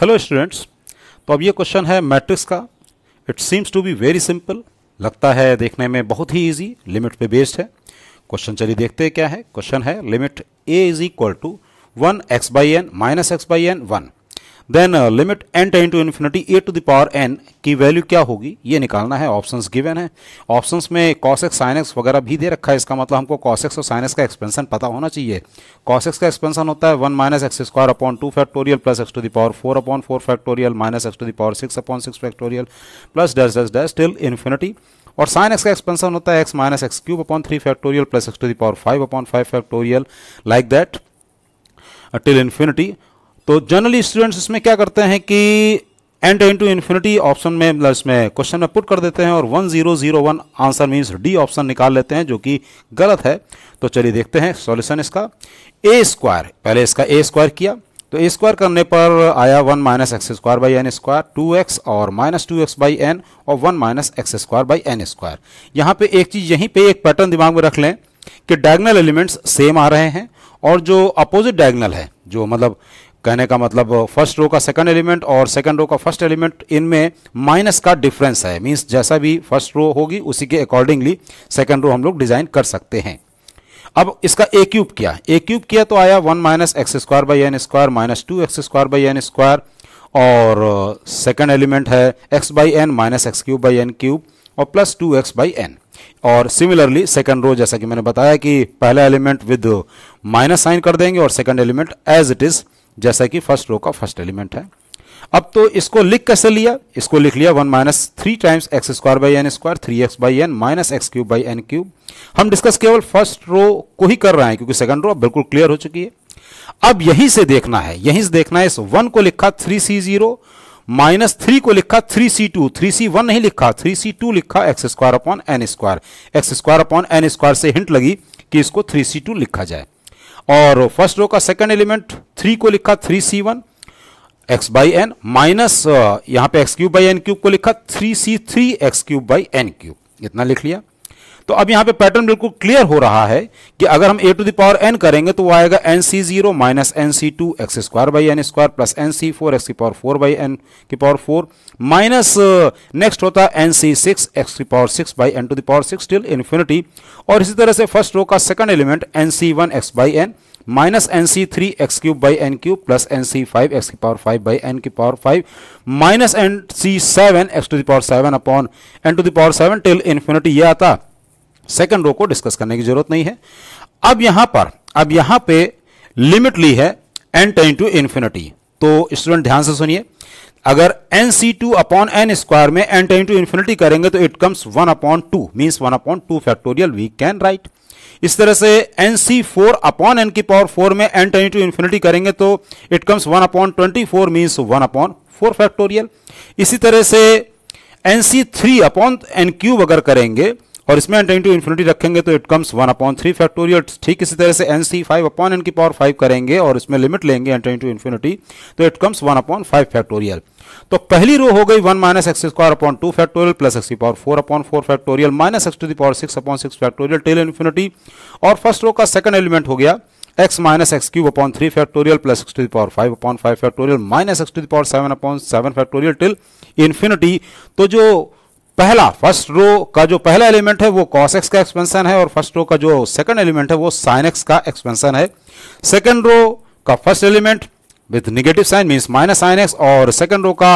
hello students तो अब ये क्वेश्चन है मैट्रिक्स का it seems to be very simple लगता है देखने में बहुत ही इजी लिमिट पे बेस्ड है क्वेश्चन चलिए देखते हैं क्या है क्वेश्चन है limit A is equal to one X by N minus X by N one then limit N tends to infinity A to the power N की वैल्यू क्या होगी ये निकालना है ऑप्शन गिवन है ऑप्शन में कॉसेक्स साइनेक्स वगैरह भी दे रखा है इसका मतलब हमको कॉसेक्स और साइनेक्स का एक्सपेंशन पता होना चाहिए कॉसेक्स का एक्सपेंशन होता है one minus x square upon two factorial plus x to the power four upon four factorial minus x to the power six upon six factorial plus dash dash dash till infinity और sine x का expansion होता है X minus x cube upon three factorial plus x to the power five upon five factorial like that till infinity तो generally students इसमें क्या करते हैं कि एंड टू इन्फिनिटी ऑप्शन में मतलब इसमें क्वेश्चन में पुट कर देते हैं और one zero zero one answer means D option निकाल लेते हैं जो कि गलत है तो चलिए देखते हैं सॉल्यूशन इसका ए स्क्वायर पहले इसका ए स्क्वायर किया तो ए स्क्वायर करने पर आया one minus x square by N square two X और minus two X by N और one minus x square by N square यहाँ पे एक चीज यहीं पे एक पैटर्न दिमाग में रख लें कि डायगनल एलिमेंट्स सेम आ रहे हैं और जो अपोजिट डायगनल है जो मतलब कहने का मतलब फर्स्ट रो का सेकंड एलिमेंट और सेकंड रो का फर्स्ट एलिमेंट इनमें माइनस का डिफरेंस है मींस जैसा भी फर्स्ट रो होगी उसी के अकॉर्डिंगली सेकंड रो हम लोग डिजाइन कर सकते हैं अब इसका ए क्यूब किया ए क्यूब किया तो आया one minus x square by N square minus two X square by N square और सेकेंड uh, एलिमेंट है X by N minus x cube by N cube और plus two X by N और similarly second row जैसा कि मैंने बताया कि पहला एलिमेंट विद माइनस साइन कर देंगे और second element as it is जैसा कि फर्स्ट रो का फर्स्ट एलिमेंट है अब तो इसको लिख कैसे लिया इसको लिख लिया one minus three times X square by N square three X by N minus x cube by N cube हम डिस्कस केवल फर्स्ट रो को ही कर रहे हैं क्योंकि सेकंड रो बिल्कुल क्लियर हो चुकी है अब यहीं से देखना है यहीं से देखना है इस वन को लिखा three C zero minus three को लिखा three C two three C one नहीं लिखा थ्री सी टू लिखा X square upon N square X square upon N square से हिंट लगी कि इसको थ्री सी टू लिखा जाए और फर्स्ट रो का सेकंड एलिमेंट थ्री को लिखा three C one X by N minus यहां पे X cube by N cube को लिखा three C three X cube by N cube इतना लिख लिया तो अब यहां पे पैटर्न बिल्कुल क्लियर हो रहा है कि अगर हम ए टू दावर एन करेंगे तो वो आएगा N C zero minus N C two X square by N square plus N C four X की पावर फोर बाई एन की पावर फोर माइनस नेक्स्ट होता है एन सी सिक्स एक्स की power six by N to the power six till infinity और इसी तरह से first row का second element N C one X by N minus N C three X cube by N cube plus N C five X की power five by N की power five minus N C seven X to the power seven upon N to the power seven till infinity ये आता second row को discuss करने की जरूरत नहीं है अब यहां पर अब यहां पे लिमिट ली है एन टेन टू इन्फिनिटी तो स्टूडेंट ध्यान से सुनिए अगर n C two upon N square में एन टेन टू इन्फिनिटी करेंगे तो it comes one upon two mean one upon two factorial we can write इस तरह से n C four upon n की पावर फोर में एन टेन टू इन्फिनिटी करेंगे तो it comes one upon twenty four mean one upon four factorial इसी तरह से n C three upon n cube अगर करेंगे और इसमें एन टेन टू इन्फिनिटी रखेंगे तो it comes one upon three factorial ठीक इसी तरह से n C five upon n की पावर फाइव करेंगे और इसमें लिमिट लेंगे एन टेन टू इन्फिनिटी तो it comes one upon five factorial तो पहली रो हो गई one minus x square upon two factorial plus x की power four upon four factorial minus x to the power six upon six factorial till infinity और first row का second element हो गया x minus x cube upon three factorial plus x to the power five upon five factorial minus x to the power seven upon seven factorial till infinity तो जो पहला first row का जो पहला element है वो कॉस एक्स का expansion है और फर्स्ट रो का जो सेकंड एलिमेंट है वो साइन एक्स का एक्सपेंशन है सेकंड रो का first element with negative sign means minus sine x और सेकंड रो का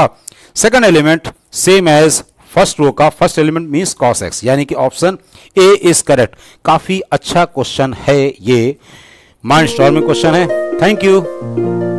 second element same as first row का first element means cos x यानी कि ऑप्शन ए इज करेक्ट काफी अच्छा क्वेश्चन है ये माइंड स्टॉर्मिंग क्वेश्चन है थैंक यू